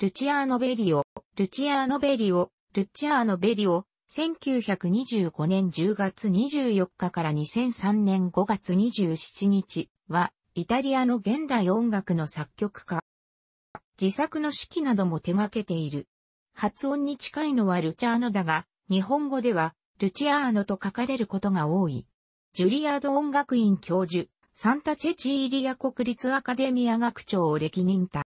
ルチアーノ・ベリオ、ルチアーノ・ベリオ、ルチアーノ・ベリオ、1925年10月24日から2003年5月27日は、イタリアの現代音楽の作曲家。自作の式なども手掛けている。発音に近いのはルチアーノだが、日本語では、ルチアーノと書かれることが多い。ジュリアード音楽院教授、サンタチェチーリア国立アカデミア学長を歴任た。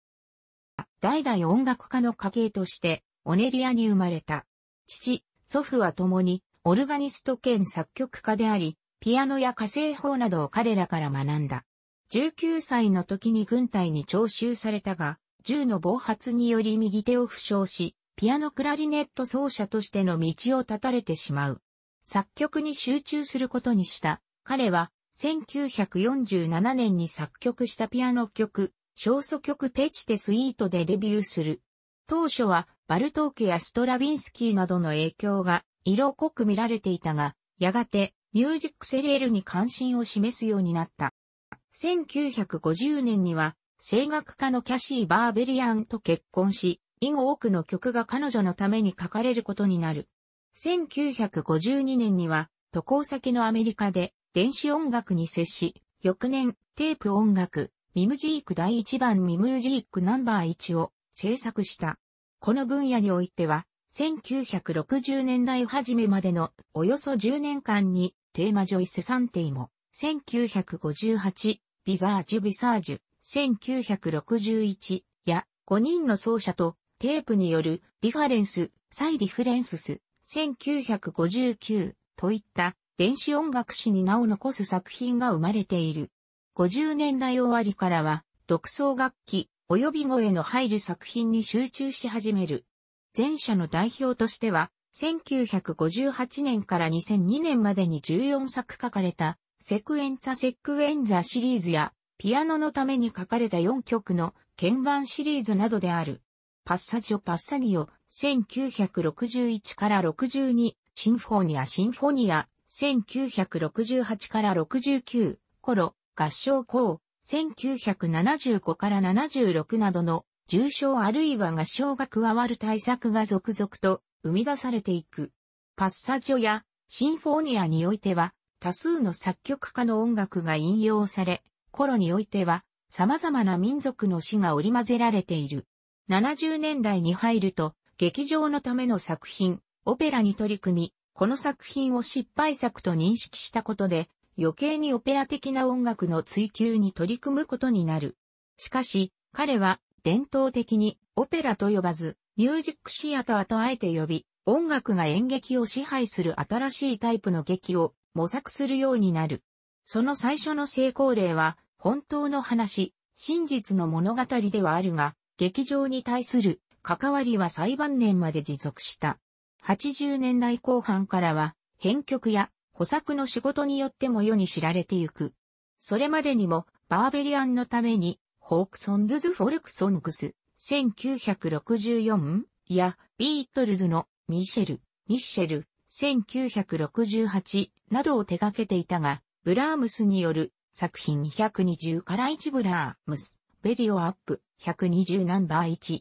代々音楽家の家系として、オネリアに生まれた。父、祖父は共に、オルガニスト兼作曲家であり、ピアノや火星法などを彼らから学んだ。19歳の時に軍隊に徴収されたが、銃の暴発により右手を負傷し、ピアノクラリネット奏者としての道を断たれてしまう。作曲に集中することにした。彼は、1947年に作曲したピアノ曲、小祖曲ペチテスイートでデビューする。当初はバルトーケやストラビンスキーなどの影響が色濃く見られていたが、やがてミュージックセレールに関心を示すようになった。1950年には声楽家のキャシー・バーベリアンと結婚し、以後多くの曲が彼女のために書かれることになる。1952年には渡航先のアメリカで電子音楽に接し、翌年テープ音楽、ミムジーク第1番ミムジークナンバー1を制作した。この分野においては、1960年代初めまでのおよそ10年間にテーマジョイス・サンテイも、1958、ビザージュビサージュ、1961や5人の奏者とテープによるリファレンス、サイリフレンスス、1959といった電子音楽史に名を残す作品が生まれている。50年代終わりからは、独奏楽器、及び声の入る作品に集中し始める。前者の代表としては、1958年から2002年までに14作書かれた、セクエンザ・セクエンザシリーズや、ピアノのために書かれた4曲の鍵盤シリーズなどである。パッサジオ・パッサギオ、1961から62、シンフォニア・シンフォニア、1968から69、コロ、合唱校、1975から76などの重症あるいは合唱が加わる対策が続々と生み出されていく。パッサジョやシンフォニアにおいては多数の作曲家の音楽が引用され、頃においては様々な民族の詩が織り交ぜられている。70年代に入ると劇場のための作品、オペラに取り組み、この作品を失敗作と認識したことで、余計にオペラ的な音楽の追求に取り組むことになる。しかし、彼は伝統的にオペラと呼ばず、ミュージックシアターとあえて呼び、音楽が演劇を支配する新しいタイプの劇を模索するようになる。その最初の成功例は、本当の話、真実の物語ではあるが、劇場に対する関わりは最晩年まで持続した。80年代後半からは、編曲や補作の仕事によっても世に知られてゆく。それまでにも、バーベリアンのために、ホークソンズズ・フォルクソングス、1964や、ビートルズのミシェル、ミッシェル、1968などを手掛けていたが、ブラームスによる作品220から1ブラームス、ベリオアップ、120ナンバー1、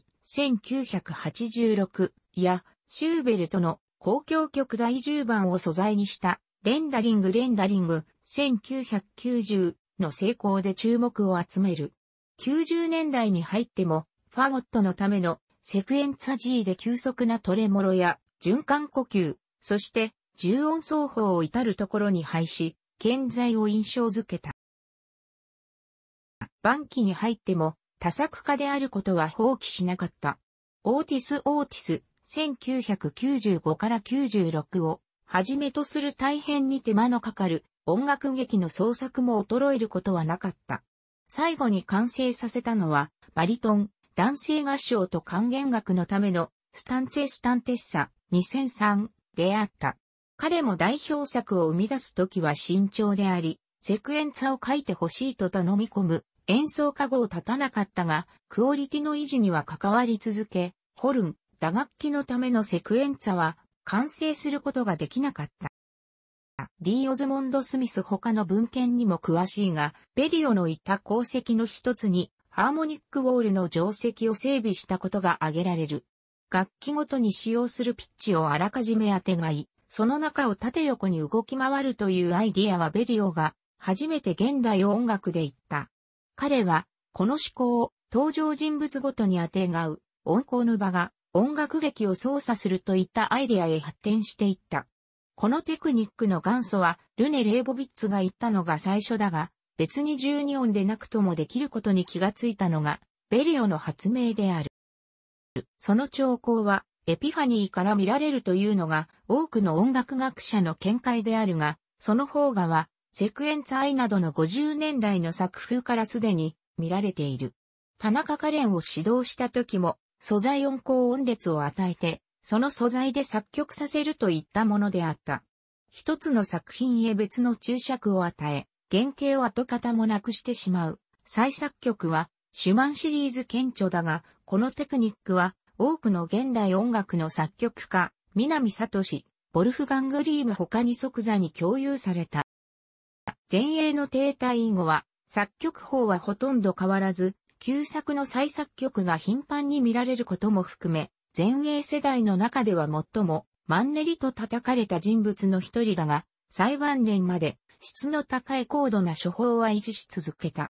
1986や、シューベルトの公共曲第10番を素材にしたレンダリングレンダリング1990の成功で注目を集める。90年代に入ってもファゴットのためのセクエンツァ G で急速なトレモロや循環呼吸、そして重音奏法を至るところに配し、健在を印象づけた。晩期に入っても多作家であることは放棄しなかった。オーティス・オーティス1995から96をはじめとする大変に手間のかかる音楽劇の創作も衰えることはなかった。最後に完成させたのは、バリトン、男性合唱と還元楽のための、スタンツェ・スタンテッサ、2003であった。彼も代表作を生み出すときは慎重であり、セクエンツァを書いてほしいと頼み込む、演奏加護を立たなかったが、クオリティの維持には関わり続け、ホルン、打楽器のためのセクエンツァは完成することができなかった。D. オズモンド・スミス他の文献にも詳しいが、ベリオのいた功績の一つに、ハーモニックウォールの定石を整備したことが挙げられる。楽器ごとに使用するピッチをあらかじめ当てがい、その中を縦横に動き回るというアイディアはベリオが初めて現代音楽で言った。彼はこの思考を登場人物ごとに当てがう音高の場が音楽劇を操作するといったアイデアへ発展していった。このテクニックの元祖は、ルネ・レーボビッツが言ったのが最初だが、別に12音でなくともできることに気がついたのが、ベリオの発明である。その兆候は、エピファニーから見られるというのが、多くの音楽学者の見解であるが、その方がは、セクエンツアイなどの50年代の作風からすでに見られている。田中カレンを指導した時も、素材音高音列を与えて、その素材で作曲させるといったものであった。一つの作品へ別の注釈を与え、原型を跡形もなくしてしまう。再作曲は、シュマンシリーズ顕著だが、このテクニックは、多くの現代音楽の作曲家、南聡、ボルフガングリーム他に即座に共有された。前衛の停滞以後は、作曲法はほとんど変わらず、旧作の再作曲が頻繁に見られることも含め、前衛世代の中では最もマンネリと叩かれた人物の一人だが、最晩年まで質の高い高度な処方は維持し続けた。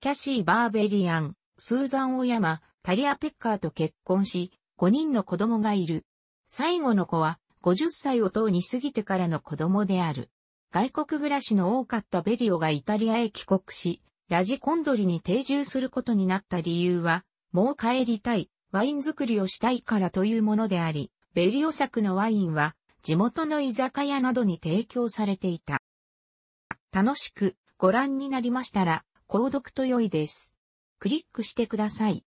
キャシー・バーベリアン、スーザン・オヤマ、タリア・ペッカーと結婚し、5人の子供がいる。最後の子は、50歳をとうに過ぎてからの子供である。外国暮らしの多かったベリオがイタリアへ帰国し、ラジコンドリに定住することになった理由は、もう帰りたい、ワイン作りをしたいからというものであり、ベリオ作のワインは、地元の居酒屋などに提供されていた。楽しくご覧になりましたら、購読と良いです。クリックしてください。